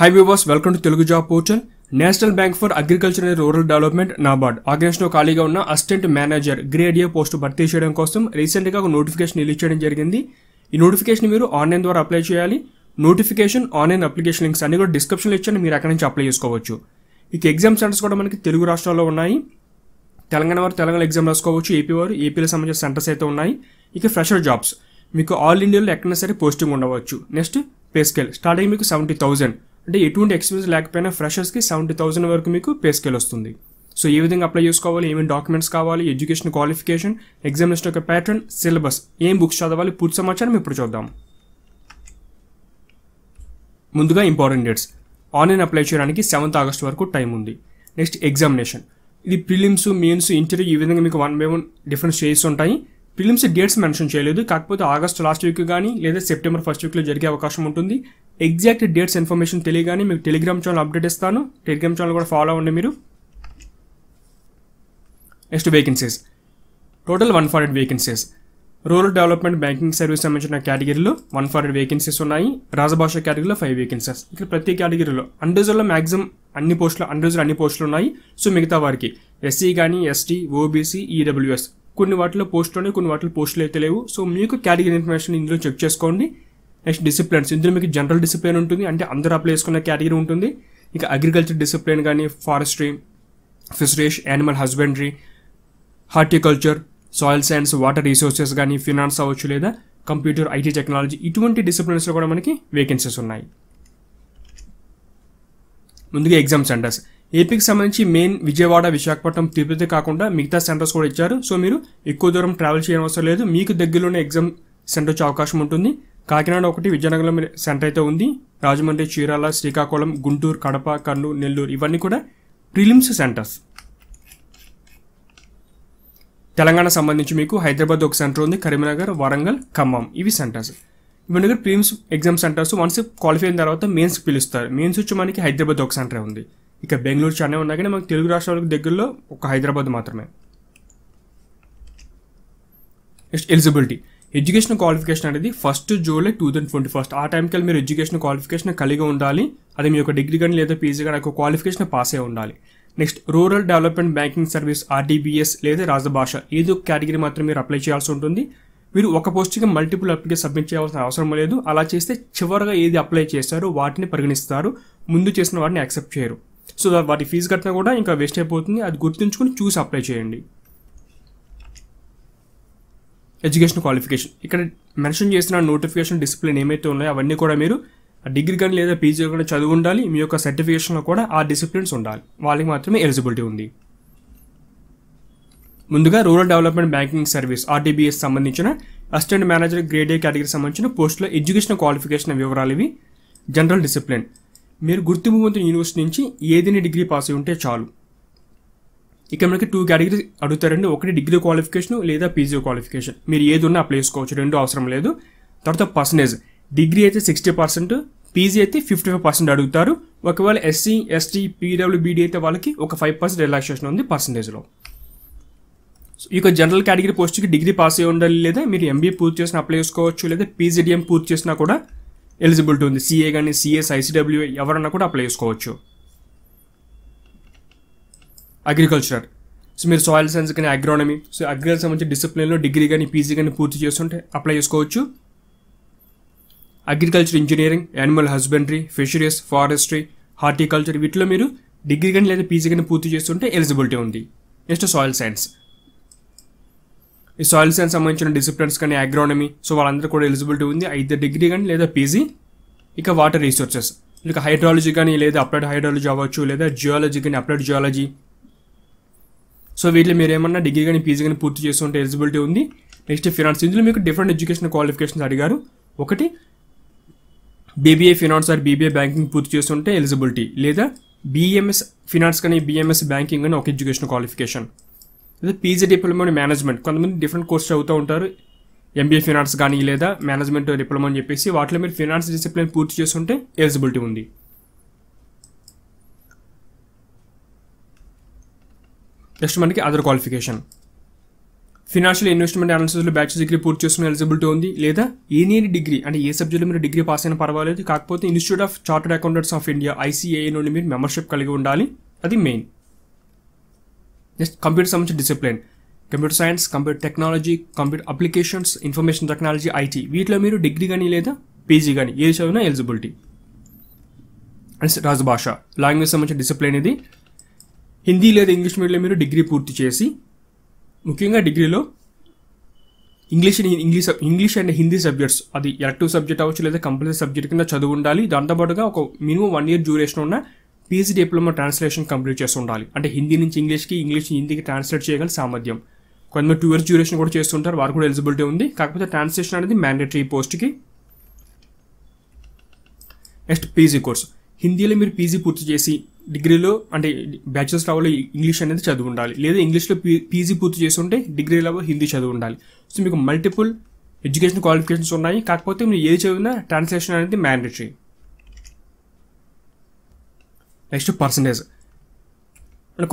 high viewers welcome to Telugu job portal national bank for agriculture and rural development NABARD లో ఖాళీగా ఉన్న assistant manager grade A post post భర్తీ చేయడం కోసం రీసెంట్గా ఒక నోటిఫికేషన్ రిలీజ్ చేయడం జరిగింది ఈ నోటిఫికేషన్ మీరు ఆన్లైన్ ద్వారా అప్లై చేయాలి నోటిఫికేషన్ ఆన్లైన్ అప్లికేషన్ లింక్స్ అన్ని కూడా డిస్క్రిప్షన్లో ఇచ్చాను మీరు అక్కడి నుంచి అప్లై చేసుకోవచ్చు ఇక ఎగ్జామ్ సెంటర్స్ కూడా మనకి తెలుగు రాష్ట్రాల్లో ఉన్నాయి తెలంగాణ వారు తెలంగాణ ఎగ్జామ్ రాసుకోవచ్చు ఏపీ వారు ఏపీలో సంబంధించిన సెంటర్స్ అయితే ఉన్నాయి ఇక ఫ్రెషర్ జాబ్స్ మీకు ఆల్ ఇండియాలో ఎక్కడైనా సరే పోస్టింగ్ ఉండవచ్చు నెక్స్ట్ పే స్కేల్ స్టార్టింగ్ మీకు సెవెంటీ థౌసండ్ అంటే ఎటువంటి ఎక్స్పీరియన్స్ లేకపోయినా ఫ్రెషర్స్కి సెవెంటీ థౌసండ్ వరకు మీకు పే స్కేల్ వస్తుంది సో ఏ విధంగా అప్లై చేసుకోవాలి ఏమేమి డాక్యుమెంట్స్ కావాలి ఎడ్యుకేషన్ క్వాలిఫికేషన్ ఎగ్జామినేషన్ యొక్క ప్యాటర్న్ సిలబస్ ఏం బుక్స్ చదవాలి పూర్తి సమాచారం ఇప్పుడు చూద్దాం ముందుగా ఇంపార్టెంట్ డేట్స్ ఆన్లైన్ అప్లై చేయడానికి సెవెంత్ ఆగస్ట్ వరకు టైం ఉంది నెక్స్ట్ ఎగ్జామినేషన్ ఇది ప్రిలిమ్స్ మెయిన్స్ ఇంటర్వ్యూ ఈ విధంగా మీకు వన్ బై వన్ డిఫరెన్స్ చేస్తుంటాయి ఉంటాయి ఫిలిమ్స్ డేట్స్ మెన్షన్ చేయలేదు కాకపోతే ఆగస్ట్ లాస్ట్ వీక్ కానీ లేదా సెప్టెంబర్ ఫస్ట్ వీక్లో జరిగే అవకాశం ఉంటుంది ఎగ్జాక్ట్ డేట్స్ ఇన్ఫర్మేషన్ తెలియగానే మీకు టెలిగ్రామ్ ఛానల్ అప్డేట్ ఇస్తాను టెలిగ్రామ్ ఛానల్ కూడా ఫాలో అవ్వండి మీరు next vacancies total one forty vacancies rural development banking service సంబంధించిన కేటగిరీలో వన్ ఫార్టీ వేకెన్సీస్ ఉన్నాయి రాజభాష కేటగిరీలో ఫైవ్ వేకెన్సీస్ ఇక్కడ ప్రతి కేటగిరీలో అండ్రజర్లో మ్యాక్సిమం అన్ని పోస్టులు అండ్రజర్ అన్ని పోస్టులు ఉన్నాయి సో మిగతా వారికి ఎస్సీ కానీ ఎస్టీ ఓబీసీ ఈడబ్ల్యూఎస్ కొన్ని వాటిలో పోస్ట్ ఉన్నాయి కొన్ని వాటిలో పోస్టులు అయితే లేవు సో మీకు కేటగిరీ ఇన్ఫర్మేషన్ ఇందులో చెక్ చేసుకోండి నెక్స్ట్ డిసిప్లిన్స్ ఇందులో మీకు జనరల్ డిసిప్లిన్ ఉంటుంది అంటే అందరూ అప్లై చేసుకున్న కేటగిరీ ఉంటుంది ఇంకా అగ్రికల్చర్ డిసిప్లిన్ కానీ forestry fisheries animal husbandry horticulture soil science water resources కానీ ఫినాన్స్ అవ్వచ్చు లేదా కంప్యూటర్ ఐటీ టెక్నాలజీ ఇటువంటి డిసిప్లిన్స్లో కూడా మనకి వేకెన్సీస్ ఉన్నాయి ముందుగా ఎగ్జామ్ సెంటర్స్ ఏపీకి సంబంధించి మెయిన్ విజయవాడ విశాఖపట్నం తిరుపతి కాకుండా మిగతా సెంటర్స్ కూడా ఇచ్చారు సో మీరు ఎక్కువ దూరం ట్రావెల్ చేయడం అవసరం లేదు మీకు దగ్గరలోనే ఎగ్జామ్ సెంటర్ వచ్చే అవకాశం ఉంటుంది కాకినాడ ఒకటి విజయనగరం సెంటర్ అయితే ఉంది రాజమండ్రి చీరాల శ్రీకాకుళం గుంటూరు కడప కర్నూలు నెల్లూరు ఇవన్నీ కూడా ప్రిలిమ్స్ సెంటర్స్ తెలంగాణ సంబంధించి మీకు హైదరాబాద్ ఒక సెంటర్ ఉంది కరీంనగర్ వరంగల్ ఖమ్మం ఇవి సెంటర్స్ ఇవన్నీ కూడా ఎగ్జామ్ సెంటర్స్ వన్స్ క్వాలిఫై అయిన తర్వాత మెయిన్స్ పిలుస్తారు మెయిన్స్ వచ్చి మనకి హైదరాబాద్ ఒక సెంటర్ ఉంది ఇక బెంగళూరు చెన్నై ఉన్నా కానీ మనకు తెలుగు రాష్ట్రాలకు దగ్గరలో ఒక హైదరాబాద్ మాత్రమే నెక్స్ట్ ఎలిజిబిలిటీ ఎడ్యుకేషన్ క్వాలిఫికేషన్ అనేది first July two thousand twenty first ఆ టైంకి మీరు ఎడ్యుకేషన్ క్వాలిఫికేషన్ కలిగి ఉండాలి అది మీ యొక్క డిగ్రీ కానీ లేదా పీజీ కానీ ఒక క్వాలిఫికేషన్ పాస్ అయి ఉండాలి next rural development banking service RDBS లేదా రాజభాష ఏదో ఒక కేటగిరీ మాత్రం మీరు అప్లై చేయాల్సి ఉంటుంది మీరు ఒక పోస్ట్కి మల్టిపుల్ అప్లికేషన్ సబ్మిట్ చేయాల్సిన అవసరం లేదు అలా చేస్తే చివరిగా ఏది అప్లై చేస్తారో వాటిని పరిగణిస్తారు ముందు చేసిన వాటిని యాక్సెప్ట్ చేయరు సో వాటి ఫీజు కట్టినా కూడా ఇంకా వేస్ట్ అయిపోతుంది అది గుర్తుంచుకుని చూసి అప్లై చేయండి ఎడ్యుకేషన్ క్వాలిఫికేషన్ ఇక్కడ మెన్షన్ చేసిన నోటిఫికేషన్ డిసిప్లిన్ ఏమైతే ఉన్నాయో అవన్నీ కూడా మీరు డిగ్రీ కానీ లేదా పీజీ కానీ చదువు ఉండాలి మీ యొక్క సర్టిఫికేషన్లో కూడా ఆ డిసిప్లిన్స్ ఉండాలి వాళ్ళకి మాత్రమే ఎలిజిబిలిటీ ఉంది ముందుగా rural development banking service RDBS సంబంధించిన అసిస్టెంట్ మేనేజర్ గ్రేడ్ ఏ కేటగిరీకి సంబంధించిన పోస్టులో ఎడ్యుకేషన్ క్వాలిఫికేషన్ వివరాలు ఇవి జనరల్ డిసిప్లిన్ మీరు గుర్తింపు పొందిన యూనివర్సిటీ నుంచి ఏదైనా డిగ్రీ పాస్ అయి ఉంటే చాలు ఇక మనకి టూ కేటగిరీస్ అడుగుతారండి ఒకటి డిగ్రీ క్వాలిఫికేషన్ లేదా పీజీ క్వాలిఫికేషన్ మీరు ఏది ఉన్నా అప్లై చేసుకోవచ్చు రెండు అవసరం లేదు తర్వాత పర్సంటేజ్ డిగ్రీ అయితే సిక్స్టీ పర్సెంట్ పీజీ అయితే ఫిఫ్టీ ఫైవ్ పర్సెంట్ అడుగుతారు ఒకవేళ ఎస్సీ ఎస్టీ పీడబ్ల్యూబీడీ అయితే వాళ్ళకి ఒక ఫైవ్ పర్సెంట్ రిలాక్సేషన్ ఉంది పర్సంటేజ్లో ఈ యొక్క జనరల్ కేటగిరీ పోస్ట్కి డిగ్రీ పాస్ అయ్యి ఉండాలి లేదా మీరు ఎంబీఏ పూర్తి చేసిన అప్లై చేసుకోవచ్చు లేదా పీజీడిఎం పూర్తి చేసినా కూడా ఎలిజిబిలిటీ ఉంది సిఏ కానీ సిఎస్ ఐసిడబ్ల్యూ ఎవరన్నా కూడా అప్లై చేసుకోవచ్చు అగ్రికల్చర్ సో మీరు సాయిల్ సైన్స్ కానీ అగ్రోనమీ సో అగ్రికల్చర్ సంబంధించి డిసిప్లిన్లో డిగ్రీ కానీ పీజీ కానీ పూర్తి చేస్తుంటే అప్లై చేసుకోవచ్చు agriculture engineering animal husbandry fisheries forestry horticulture వీటిలో మీరు డిగ్రీ కానీ లేదా పీజీ కానీ పూర్తి చేస్తుంటే ఎలిజిబిలిటీ ఉంది నెక్స్ట్ సాయిల్ సైన్స్ ఈ సాయిల్ సైన్స్ సంబంధించిన డిసిప్లిన్స్ కానీ అగ్రానమీ సో వాళ్ళందరూ కూడా ఎలిజిబిలిటీ ఉంది ఐదు డిగ్రీ కానీ లేదా పీజీ ఇక వాటర్ రీసోర్సెస్ ఇక హైడ్రాలజీ కానీ లేదా అప్లైడ్ హైడ్రాలజీ అవ్వచ్చు లేదా జియాలజీ కానీ అప్లైడ్ జియాలజీ సో వీటిలో మీరు ఏమన్నా డిగ్రీ కానీ పీజీ కానీ పూర్తి చేసుకుంటే ఎలిజిబిలిటీ ఉంది నెక్స్ట్ ఫినాన్స్ ఇందులో మీకు డిఫరెంట్ ఎడ్యుకేషన్ క్వాలిఫికేషన్స్ అడిగారు ఒకటి BBA finance or BBA banking పూర్తి చేస్తుంటే ఎలిజిబిలిటీ లేదా బీఎంఎస్ ఫినాన్స్ కానీ బీఎంఎస్ బ్యాంకింగ్ అని ఒక ఎడ్యుకేషన్ క్వాలిఫికేషన్ లేదా పీజీ డిప్లొమా మేనేజ్మెంట్ కొంతమంది డిఫరెంట్ కోర్స్ చదువుతూ ఉంటారు ఎంబీఏ ఫినాన్స్ కానీ లేదా మేనేజ్మెంట్ డిప్లొమా అని చెప్పేసి వాటిలో మీరు ఫినాన్స్ డిసిప్లిన్ పూర్తి చేస్తుంటే ఎలిజిబిలిటీ ఉంది నెక్స్ట్ మనకి అదర్ క్వాలిఫికేషన్ ఫినాన్షియల్ ఇన్వెస్ట్మెంట్ అనాలిసిస్లో బ్యాచులర్ డిగ్రీ పూర్తి చేసుకునే ఎలిజిబిలిటీ ఉంది లేదా ఏనియర్ డిగ్రీ అంటే ఏ సబ్జెక్ట్లో మీరు డిగ్రీ పాస్ అయినా పర్వాలేదు కాకపోతే institute of chartered accountants of India ICA నుండి మీరు మెంబర్షిప్ కలిగి ఉండాలి అది మెయిన్ నెక్స్ట్ కంప్యూటర్ సంబంధించి discipline computer science computer technology computer applications information technology IT వీటిలో మీరు డిగ్రీ కానీ లేదా పీజీ కానీ ఏది చదివినా ఎలిజిబిలిటీ అండ్ రాజభాష లాంగ్వేజ్ సంబంధించిన డిసిప్లిన్ ఇది హిందీ లేదా ఇంగ్లీష్ మీడియంలో మీరు డిగ్రీ పూర్తి చేసి ముఖ్యంగా డిగ్రీలో English and English English and Hindi subjects అది ఎలక్టివ్ సబ్జెక్ట్ అవ్వచ్చు లేదా కంపల్సరీ సబ్జెక్ట్ కింద చదువు ఉండాలి దాంతోపాటుగా ఒక మినిమం వన్ ఇయర్ డ్యూరేషన్ ఉన్న పీజీ డిప్లొమా ట్రాన్స్లేషన్ కంప్లీట్ చేసి ఉండాలి అంటే హిందీ నుంచి ఇంగ్లీష్కి ఇంగ్లీష్ హిందీకి ట్రాన్స్లేట్ చేయగల సామర్థ్యం కొంతమంది టూ ఇయర్స్ డ్యూరేషన్ కూడా చేస్తుంటారు వారు కూడా ఎలిజిబిలిటీ ఉంది కాకపోతే ట్రాన్స్లేషన్ అనేది మ్యాండేటరీ పోస్ట్కి నెక్స్ట్ పీజీ కోర్సు హిందీలో మీరు పీజీ పూర్తి చేసి డిగ్రీలో అంటే బ్యాచులర్స్ లెవెల్లో ఇంగ్లీష్ అనేది చదువు ఉండాలి లేదా ఇంగ్లీష్లో పీ పీజీ పూర్తి చేసి ఉంటే డిగ్రీ లెవెల్ హిందీ చదువు ఉండాలి సో మీకు మల్టిపుల్ ఎడ్యుకేషన్ క్వాలిఫికేషన్స్ ఉన్నాయి కాకపోతే మీరు ఏది చదివినా ట్రాన్స్లేషన్ అనేది మ్యాండేటరీ నెక్స్ట్ పర్సంటేజ్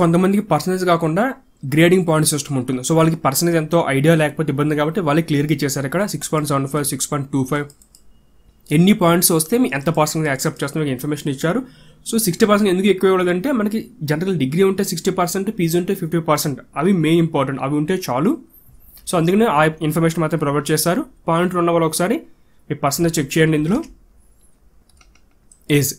కొంతమందికి పర్సంటేజ్ కాకుండా గ్రేడింగ్ పాయింట్ సిస్టమ్ ఉంటుంది సో వాళ్ళకి పర్సంటేజ్ ఎంతో ఐడియా లేకపోతే ఇబ్బంది కాబట్టి వాళ్ళకి క్లియర్గా ఇచ్చేసారు ఇక్కడ six point seven five six point two five ఎన్ని పాయింట్స్ వస్తే మీ ఎంత పర్సెంట్ యాక్సెప్ట్ మీకు ఇన్ఫర్మేషన్ ఇచ్చారు సో సిక్స్టీ పర్సెంట్ ఎందుకు ఎక్కువ ఇవ్వలేదంటే మనకి జనరల్ డిగ్రీ ఉంటే సిక్స్టీ పర్సెంట్ పీజీ ఉంటే ఫిఫ్టీ పర్సెంట్ అవి మెయిన్ ఇంపార్టెంట్ అవి ఉంటే చాలు సో అందుకనే ఆ ఇన్ఫర్మేషన్ మాత్రం ప్రొవైడ్ చేస్తారు పాయింట్ ఉన్న వాళ్ళు ఒకసారి మీ పర్సెంటేజ్ చెక్ చేయండి ఇందులో age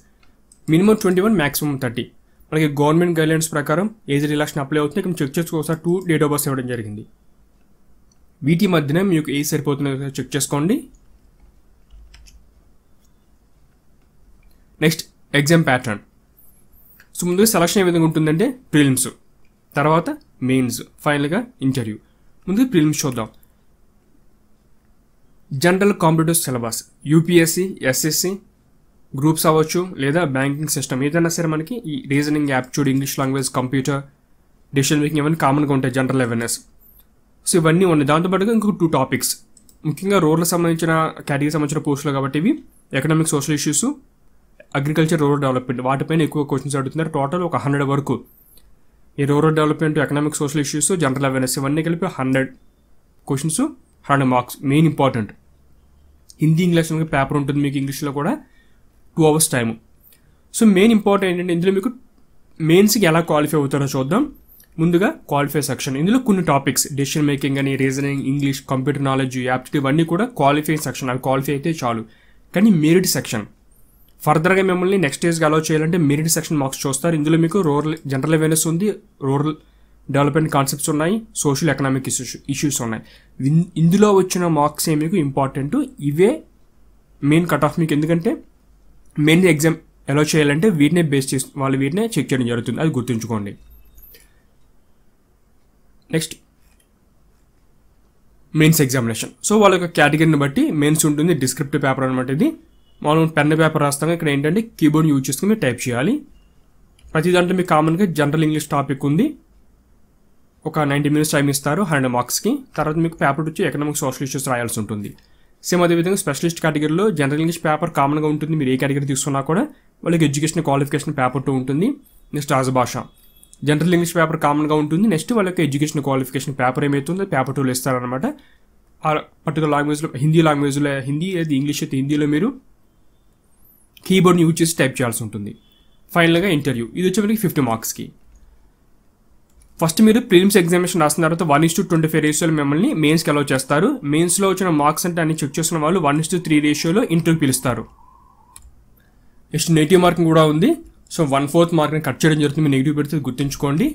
minimum twenty one maximum thirty మనకి గవర్నమెంట్ గైడ్లైన్స్ ప్రకారం ఏజ్ రిలాక్షన్ అప్లై అవుతుంది ఇక్కడ చెక్ చేసుకోసారి టూ డేట్ ఆఫ్ బర్త్ ఇవ్వడం జరిగింది వీటి మధ్యన మీకు ఏజ్ సరిపోతుందో చెక్ చేసుకోండి నెక్స్ట్ ఎగ్జామ్ ప్యాటర్న్ సో ముందుగా సెలక్షన్ ఏ విధంగా ఉంటుందంటే ప్రిలిమ్స్ తర్వాత మెయిన్స్ ఫైనల్గా ఇంటర్వ్యూ ముందుగా ప్రిలిమ్స్ చూద్దాం general competitive syllabus UPSC SSC groups అవ్వచ్చు లేదా బ్యాంకింగ్ సిస్టమ్ ఏదైనా సరే మనకి ఈ reasoning aptitude English language computer decision making ఇవన్నీ కామన్గా ఉంటాయి జనరల్ అవేర్నెస్ సో ఇవన్నీ ఉన్నాయి దాంతోపాటుగా ఇంకొక టూ టాపిక్స్ ముఖ్యంగా రోడ్లకు సంబంధించిన కేటగిరీ సంబంధించిన పోస్టులు కాబట్టి ఇవి economic social issues agriculture rural development వాటిపైన ఎక్కువ క్వశ్చన్స్ అడుగుతున్నారు టోటల్ ఒక హండ్రెడ్ వరకు ఈ rural development economic social issues general awareness ఇవన్నీ కలిపి hundred questions hundred marks main important Hindi English paper ఉంటుంది మీకు ఇంగ్లీష్లో కూడా two hours time so main important ఏంటంటే ఇందులో మీకు మెయిన్స్కి ఎలా క్వాలిఫై అవుతారో చూద్దాం ముందుగా క్వాలిఫై సెక్షన్ ఇందులో కొన్ని టాపిక్స్ డెసిషన్ మేకింగ్ అని reasoning English computer knowledge aptitude ఇవన్నీ కూడా క్వాలిఫై సెక్షన్ అవి క్వాలిఫై అయితే చాలు కానీ మెరిట్ సెక్షన్ ఫర్దర్గా మిమ్మల్ని నెక్స్ట్ స్టేజ్కి అలౌ చేయాలంటే మెరిట్ సెక్షన్ మార్క్స్ చూస్తారు ఇందులో మీకు రూరల్ జనరల్ అవేర్నెస్ ఉంది రూరల్ డెవలప్మెంట్ కాన్సెప్ట్స్ ఉన్నాయి సోషల్ ఎకనామిక్ ఇష్యూస్ ఇష్యూస్ ఉన్నాయి ఇందులో వచ్చిన మార్క్స్ ఏ మీకు ఇంపార్టెంట్ ఇవే మెయిన్ కట్ ఆఫ్ మీకు ఎందుకంటే మెయిన్ ఎగ్జామ్ ఎలా చేయాలంటే వీటినే బేస్ చేసి వాళ్ళు వీటినే చెక్ చేయడం జరుగుతుంది అది గుర్తుంచుకోండి నెక్స్ట్ మెయిన్స్ ఎగ్జామినేషన్ సో వాళ్ళ యొక్క కేటగిరీని బట్టి మెయిన్స్ ఉంటుంది డిస్క్రిప్టివ్ పేపర్ అనమాట ఇది మనం పెన్ పేపర్ రాస్తాం ఇక్కడ ఏంటంటే కీబోర్డ్ యూజ్ చేసుకుని మీరు టైప్ చేయాలి ప్రతి దాంట్లో మీకు కామన్గా జనరల్ ఇంగ్లీష్ టాపిక్ ఉంది ఒక నైంటీ మినిట్స్ టైం ఇస్తారు హండ్రెడ్ మార్క్స్కి తర్వాత మీకు పేపర్ వచ్చి ఎకనామిక్ సోషల్ ఇష్యూస్ రాయాల్సి ఉంటుంది సేమ్ అదేవిధంగా స్పెషలిస్ట్ కేటగిరీలో జనరల్ ఇంగ్లీష్ పేపర్ కామన్గా ఉంటుంది మీరు ఏ కేటగిరీ తీసుకున్నా కూడా వాళ్ళకి ఎడ్యుకేషన్ క్వాలిఫికేషన్ పేపర్ టూ ఉంటుంది next Rajbhasha general English paper కామన్గా ఉంటుంది నెక్స్ట్ వాళ్ళకి ఎడ్యుకేషన్ క్వాలిఫికేషన్ పేపర్ ఏమైతుందో పేపర్ టూలు ఇస్తారనమాట ఆ పర్టికులర్ లాంగ్వేజ్లో హిందీ లాంగ్వేజ్లో హిందీ లేదా ఇంగ్లీష్ అయితే హిందీలో మీరు కీబోర్డ్ని యూజ్ చేసి టైప్ చేయాల్సి ఉంటుంది ఫైనల్గా ఇంటర్వ్యూ ఇది మనకి ఫిఫ్టీ మార్క్స్కి ఫస్ట్ మీరు ప్రీలిమ్స్ ఎగ్జామినేషన్ రాసిన తర్వాత one is to twenty five రేషియోలు మిమ్మల్ని మెయిన్స్కి అలౌ చేస్తారు మెయిన్స్లో వచ్చిన మార్క్స్ అంటే అన్ని చెక్ చేసిన వాళ్ళు వన్ ఇస్ టు త్రీ రేషియోలో ఇంటర్వ్యూ పిలుస్తారు నెక్స్ట్ నెగిటివ్ మార్కింగ్ కూడా ఉంది సో వన్ ఫోర్త్ మార్క్ని కట్ చేయడం జరుగుతుంది మీరు నెగిటివ్ పెడితే గుర్తుంచుకోండి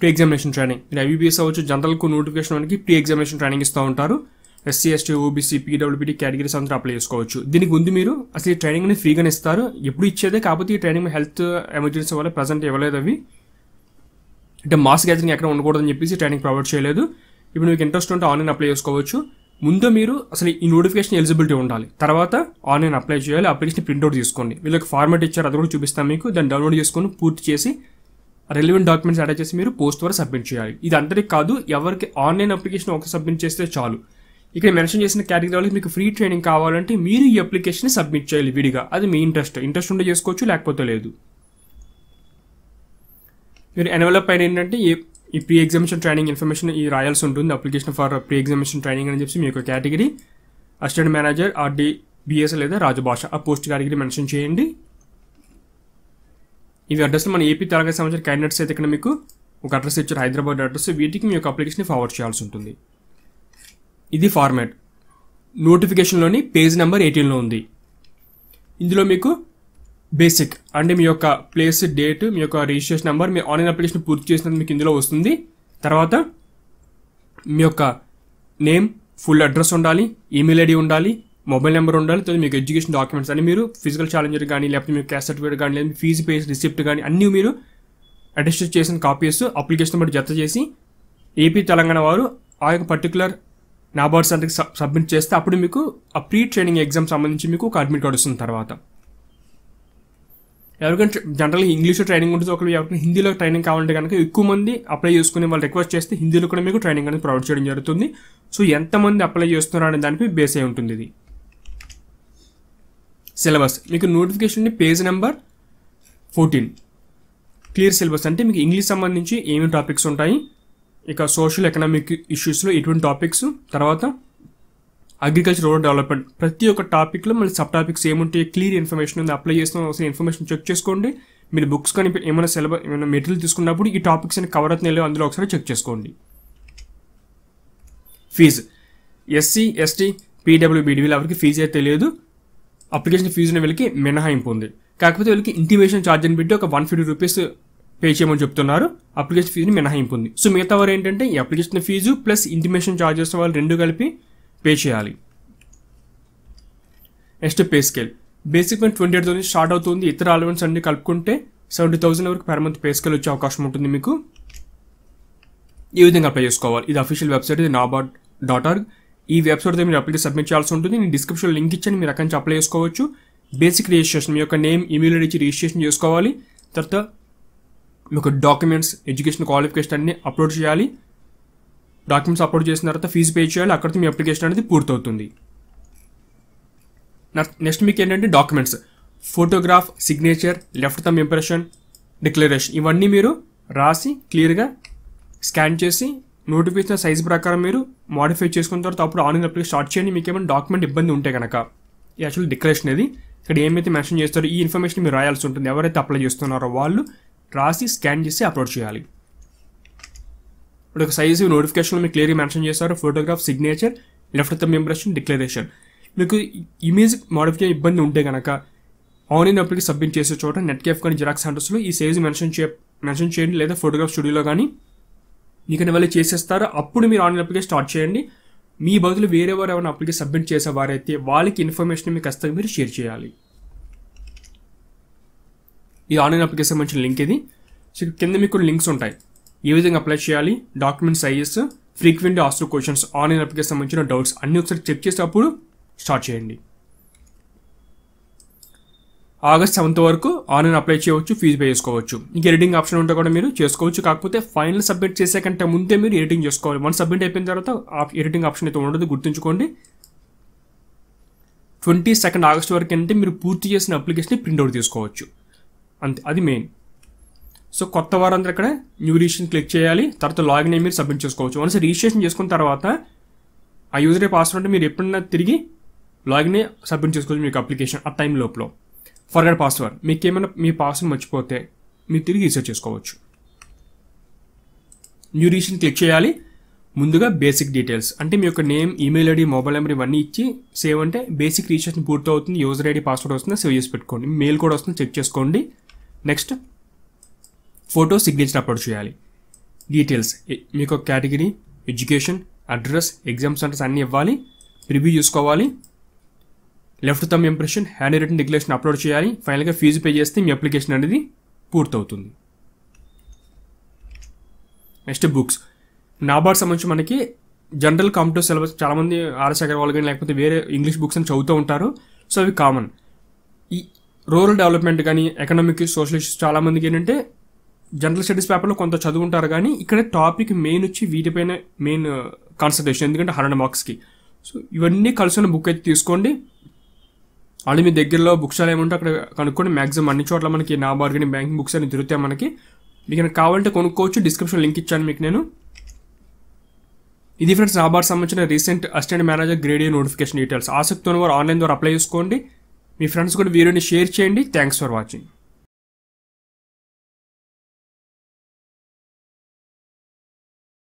ప్రీ ఎగ్జామినేషన్ ట్రైనింగ్ మీరు ఐబీపీఎస్ అవ్వచ్చు జనరల్కు నోటిఫికేషన్ వానికి ప్రీ ఎగ్జామినేషన్ ట్రైనింగ్ ఇస్తూ ఉంటారు SC ST OBC PWBD categories అందరూ అప్లై చేసుకోవచ్చు దీనికి ముందు మీరు అసలు ఈ ట్రైనింగ్ అనేది ఫ్రీగా ఇస్తారు ఎప్పుడు ఇచ్చేదే కాకపోతే ఈ ట్రైనింగ్ హెల్త్ ఎమర్జెన్సీ వల్ల ప్రజెంట్ ఇవ్వలేదు అవి అంటే మాస్ గ్యాదరింగ్ ఎక్కడ ఉండకూడదని చెప్పేసి ట్రైనింగ్ ప్రొవైడ్ చేయలేదు ఇప్పుడు మీకు ఇంట్రెస్ట్ ఉంటే ఆన్లైన్ అప్లై చేసుకోవచ్చు ముందు మీరు అసలు ఈ నోటిఫికేషన్ ఎలిజిబిలిటీ ఉండాలి తర్వాత ఆన్లైన్ అప్లై చేయాలి అప్లికేషన్ ప్రింట్అవుట్ తీసుకోండి వీళ్ళకి ఫార్మాట్ ఇచ్చారు అది కూడా చూపిస్తాను మీకు దాన్ని డౌన్లోడ్ చేసుకొని పూర్తి చేసి రెలివెంట్ డాక్యుమెంట్స్ అటాచ్ చేసి మీరు పోస్ట్ ద్వారా సబ్మిట్ చేయాలి ఇది అందరికీ కాదు ఎవరికి ఆన్లైన్ అప్లికేషన్ ఒక సబ్మిట్ చేస్తే చాలు ఇక్కడ మెన్షన్ చేసిన కేటగిరీలో మీకు ఫ్రీ ట్రైనింగ్ కావాలంటే మీరు ఈ అప్లికేషన్ సబ్మిట్ చేయాలి విడిగా అది మీ ఇంట్రెస్ట్ ఇంట్రెస్ట్ ఉంటే చేసుకోవచ్చు లేకపోతే లేదు మీరు ఎన్వలప్ అయిన ఏంటంటే ఈ ప్రీ ఎగ్జామిషన్ ట్రైనింగ్ ఇన్ఫర్మేషన్ ఈ రాయాల్సి ఉంటుంది application for pre examination training అని చెప్పి మీ యొక్క category assistant manager RDBS లేదా రాజభాష ఆ పోస్ట్ కేటగిరీ మెన్షన్ చేయండి ఇవి అడ్రస్ మన ఏపీ తెలంగాణ సంబంధించిన క్యాండిడేట్స్ అయితే ఇక్కడ మీకు ఒక అడ్రస్ ఇచ్చారు హైదరాబాద్ అడ్రస్ వీటికి మీ యొక్క అప్లికేషన్ ఫార్వర్డ్ చేయాల్సి ఉంటుంది ఇది ఫార్మాట్ నోటిఫికేషన్లోని పేజ్ నెంబర్ ఎయిటీన్లో ఉంది ఇందులో మీకు బేసిక్ అంటే మీ యొక్క ప్లేస్ డేట్ మీ యొక్క రిజిస్ట్రేషన్ నెంబర్ మీ ఆన్లైన్ అప్లికేషన్ పూర్తి చేసినందుకు మీకు ఇందులో వస్తుంది తర్వాత మీ యొక్క నేమ్ ఫుల్ అడ్రస్ ఉండాలి ఈమెయిల్ ఐడి ఉండాలి మొబైల్ నెంబర్ ఉండాలి తర్వాత మీకు ఎడ్యుకేషన్ డాక్యుమెంట్స్ అన్ని మీరు ఫిజికల్ ఛాలెంజర్ కానీ లేకపోతే మీకు క్యాస్ సర్టిఫికేట్ కానీ లేదా ఫీజు పేస్ రిసిప్ట్ కానీ అన్నీ మీరు అటెస్ట్ చేసిన కాపీస్ అప్లికేషన్ బట్టి జత చేసి ఏపీ తెలంగాణ వారు ఆ యొక్క పర్టికులర్ నాబార్డ్స్ అంటే సబ్మిట్ చేస్తే అప్పుడు మీకు ఆ ప్రీ ట్రైనింగ్ ఎగ్జామ్ సంబంధించి మీకు ఒక అడ్మిట్ కార్డు వస్తుంది తర్వాత ఎవరికైనా జనరల్గా ఇంగ్లీష్లో ట్రైనింగ్ ఉంటుంది ఒకరు ఎవరికైనా హిందీలో ట్రైనింగ్ కావాలంటే కనుక ఎక్కువ మంది అప్లై చేసుకుని వాళ్ళు రిక్వెస్ట్ చేస్తే హిందీలో కూడా మీకు ట్రైనింగ్ అనేది ప్రొవైడ్ చేయడం జరుగుతుంది సో ఎంతమంది అప్లై చేస్తున్నారు అనే దానిపై బేస్ అయి ఉంటుంది ఇది సిలబస్ మీకు notification page number fourteen clear syllabus అంటే మీకు ఇంగ్లీష్ సంబంధించి ఏమేమి టాపిక్స్ ఉంటాయి ఇక సోషల్ ఎకనామిక్ ఇష్యూస్లో ఇటువంటి టాపిక్స్ తర్వాత అగ్రికల్చర్ రూరల్ డెవలప్మెంట్ ప్రతి ఒక్క టాపిక్లో మళ్ళీ సబ్ టాపిక్స్ ఏముంటాయి క్లియర్ ఇన్ఫర్మేషన్ ఉంది అప్లై చేస్తున్న అవసరం ఇన్ఫర్మేషన్ చెక్ చేసుకోండి మీరు బుక్స్ కానీ ఏమైనా సిలబస్ ఏమైనా మెటీరియల్ తీసుకున్నప్పుడు ఈ టాపిక్స్ అని కవర్ అవుతున్నాయో అందులో ఒకసారి చెక్ చేసుకోండి ఫీజు ఎస్సీ ఎస్టీ పీడబ్ల్యూ వీళ్ళు ఎవరికి ఫీజు అయితే తెలియదు అప్లికేషన్ ఉన్న వీళ్ళకి మినహాయింపు ఉంది కాకపోతే వీళ్ళకి ఇంటిమేషన్ ఛార్జ్ అని పెట్టి ఒక వన్ ఫిఫ్టీ రూపీస్ పే చేయమని చెప్తున్నారు అప్లికేషన్ ఫీజుని మినహాయింపు ఉంది సో మిగతా వారు ఏంటంటే ఈ application fee plus intimation charges వాళ్ళు రెండు కలిపి పే చేయాలి next pay scale basic month twenty eight thousand start అవుతుంది ఇతర అలవెన్స్ అన్ని కలుపుకుంటే సెవెంటీ థౌసండ్ వరకు పర్ మంత్ పే స్కేల్ వచ్చే అవకాశం ఉంటుంది మీకు ఈ విధంగా అప్లై చేసుకోవాలి ఇది అఫీషియల్ వెబ్సైట్ ఇది నాబా డాట్ ఆర్గ్ ఈ వెబ్సైట్ మీరు అప్లికేషన్ సబ్మిట్ చేయాల్సి ఉంటుంది నేను డిస్క్రిప్షన్ లింక్ ఇచ్చాను మీరు అక్కడి నుంచి అప్లై చేసుకోవచ్చు బేసిక్ రిజిస్ట్రేషన్ మీ యొక్క నేమ్ ఈమెయిల్ ఐడి రిజిస్ట్రేషన్ చేసుకోవాలి తర్వాత మీకు డాక్యుమెంట్స్ ఎడ్యుకేషన్ క్వాలిఫికేషన్ అన్ని అప్లోడ్ చేయాలి డాక్యుమెంట్స్ అప్లోడ్ చేసిన తర్వాత ఫీజు పే చేయాలి అక్కడితో మీ అప్లికేషన్ అనేది పూర్తవుతుంది నెక్స్ట్ మీకు ఏంటంటే documents photograph signature left thumb impression declaration ఇవన్నీ మీరు రాసి క్లియర్గా స్కాన్ చేసి నోటిఫికేషన్ సైజ్ ప్రకారం మీరు మాడిఫై చేసుకున్న తర్వాత అప్పుడు ఆన్లైన్ అప్లికేషన్ స్టార్ట్ చేయండి మీకు ఏమైనా డాక్యుమెంట్ ఇబ్బంది ఉంటే కనుక యాక్చువల్ డిక్లరేషన్ ఇది ఇక్కడ ఏమైతే మెన్షన్ చేస్తారో ఈ ఇన్ఫర్మేషన్ మీరు రాయాల్సి ఉంటుంది ఎవరైతే అప్లై చేస్తున్నారో వాళ్ళు రాసి స్కాన్ చేసి అప్లోడ్ చేయాలి ఇప్పుడు ఒక సైజు నోటిఫికేషన్లో మీకు క్లియర్గా మెన్షన్ చేస్తారు ఫోటోగ్రాఫ్ సిగ్నేచర్ లెఫ్ట్ ద ఇంప్రెషన్ డిక్లరేషన్ మీకు ఇమేజ్ మోడిఫికే ఇబ్బంది ఉంటే కనుక ఆన్లైన్ అప్లికి సబ్మిట్ చేసే చోట నెట్ కేఫ్ కానీ జిరాక్స్ సెంటర్స్లో ఈ సైజు మెన్షన్ చే మెన్షన్ చేయండి లేదా ఫోటోగ్రాఫ్ స్టూడియోలో కానీ మీకు వాళ్ళు చేసేస్తారు అప్పుడు మీరు ఆన్లైన్ అప్లికే స్టార్ట్ చేయండి మీ బదులు వేరే వారు ఏమైనా అప్లికేషన్ సబ్మిట్ చేసేవారైతే వాళ్ళకి ఇన్ఫర్మేషన్ మీకు ఖచ్చితంగా మీరు షేర్ చేయాలి ఈ ఆన్లైన్ అప్లికేషన్ మంచి లింక్ ఇది సో కింద మీకు లింక్స్ ఉంటాయి ఏ విధంగా అప్లై చేయాలి డాక్యుమెంట్ సైజెస్ ఫ్రీక్వెంట్ ఆస్ట్రో క్వశ్చన్స్ ఆన్లైన్ అప్లికేషన్ సంబంధించిన డౌట్స్ అన్నీ ఒకసారి చెక్ చేసేటప్పుడు స్టార్ట్ చేయండి ఆగస్ట్ సెవెంత్ వరకు ఆన్లైన్ అప్లై చేయవచ్చు ఫీజు పే చేసుకోవచ్చు ఇంకా ఎడిటింగ్ ఆప్షన్ ఉంటే కూడా మీరు చేసుకోవచ్చు కాకపోతే ఫైనల్ సబ్మిట్ చేసే కంటే ముందే మీరు ఎడిటింగ్ చేసుకోవాలి వన్ సబ్మిట్ అయిపోయిన తర్వాత ఎడిటింగ్ ఆప్షన్ అయితే ఉండదు గుర్తుంచుకోండి ట్వంటీ సెకండ్ ఆగస్ట్ వరకు అంటే మీరు పూర్తి చేసిన అప్లికేషన్ ప్రింట్అవుట్ తీసుకోవచ్చు అంతే అది మెయిన్ సో కొత్త వారందరూ ఇక్కడ న్యూ రిజిస్ట్రేషన్ క్లిక్ చేయాలి తర్వాత లాగిన్ అయ్యి మీరు సబ్మిట్ చేసుకోవచ్చు వన్స్ రిజిస్ట్రేషన్ చేసుకున్న తర్వాత ఆ యూజర్ పాస్వర్డ్ మీరు ఎప్పుడన్నా తిరిగి లాగిన్ సబ్మిట్ చేసుకోవచ్చు మీకు అప్లికేషన్ ఆ టైం లోపల ఫర్గడ్ పాస్వర్డ్ మీకు ఏమైనా మీ పాస్వర్డ్ మర్చిపోతే మీరు తిరిగి రీసెర్చ్ చేసుకోవచ్చు న్యూ రిజిస్ట్రేషన్ క్లిక్ చేయాలి ముందుగా బేసిక్ డీటెయిల్స్ అంటే మీ యొక్క name email ID mobile number ఇవన్నీ ఇచ్చి సేవ్ అంటే బేసిక్ రిజిస్ట్రేషన్ పూర్తవుతుంది యూజర్ ఐడి పాస్వర్డ్ వస్తుంది సేవ్ చేసి పెట్టుకోండి మెయిల్ కూడా వస్తుంది చెక్ చేసుకోండి నెక్స్ట్ ఫోటో సిగ్నేచర్ అప్లోడ్ చేయాలి డీటెయిల్స్ మీకు category education address exam centres అన్నీ ఇవ్వాలి రివ్యూ చూసుకోవాలి left thumb impression handwritten declaration upload చేయాలి ఫైనల్గా ఫీజు పే చేస్తే మీ అప్లికేషన్ అనేది పూర్తవుతుంది నెక్స్ట్ బుక్స్ నాబార్డ్ సంబంధించి మనకి జనరల్ కాంపిటివ్ సిలబస్ చాలామంది ఆర్ఎస్ అగర్వాల్ కానీ లేకపోతే వేరే ఇంగ్లీష్ బుక్స్ అని చదువుతూ ఉంటారు సో అవి కామన్ ఈ రూరల్ డెవలప్మెంట్ కానీ ఎకనామిక్ సోషల్ ఇష్యూస్ చాలామందికి ఏంటంటే జనరల్ స్టడీస్ పేపర్లో కొంత చదువుంటారు కానీ ఇక్కడ టాపిక్ మెయిన్ వచ్చి వీటిపైన మెయిన్ కాన్సన్ట్రేషన్ uh, ఎందుకంటే హండ్రెడ్ మార్క్స్కి సో ఇవన్నీ కలిసి ఉన్న బుక్ అయితే తీసుకోండి అలా మీ దగ్గరలో బుక్ స్టాల్ ఏమంటే అక్కడ కనుక్కొని మ్యాక్సిమం అన్ని చోట్ల మనకి నా బార్గెనింగ్ బ్యాంకింగ్ బుక్స్ అని తిరుగుతాయి మనకి మీకు కావాలంటే కొనుక్కోవచ్చు డిస్క్రిప్షన్ లింక్ ఇచ్చాను మీకు నేను ఇది ఫ్రెండ్స్ నాబార్డ్ సంబంధించిన recent assistant manager grade A notification details ఆసక్తి ఉన్న వారు ఆన్లైన్ ద్వారా అప్లై చేసుకోండి మీ ఫ్రెండ్స్ కూడా వీడియోని షేర్ చేయండి థ్యాంక్స్ ఫర్ వాచింగ్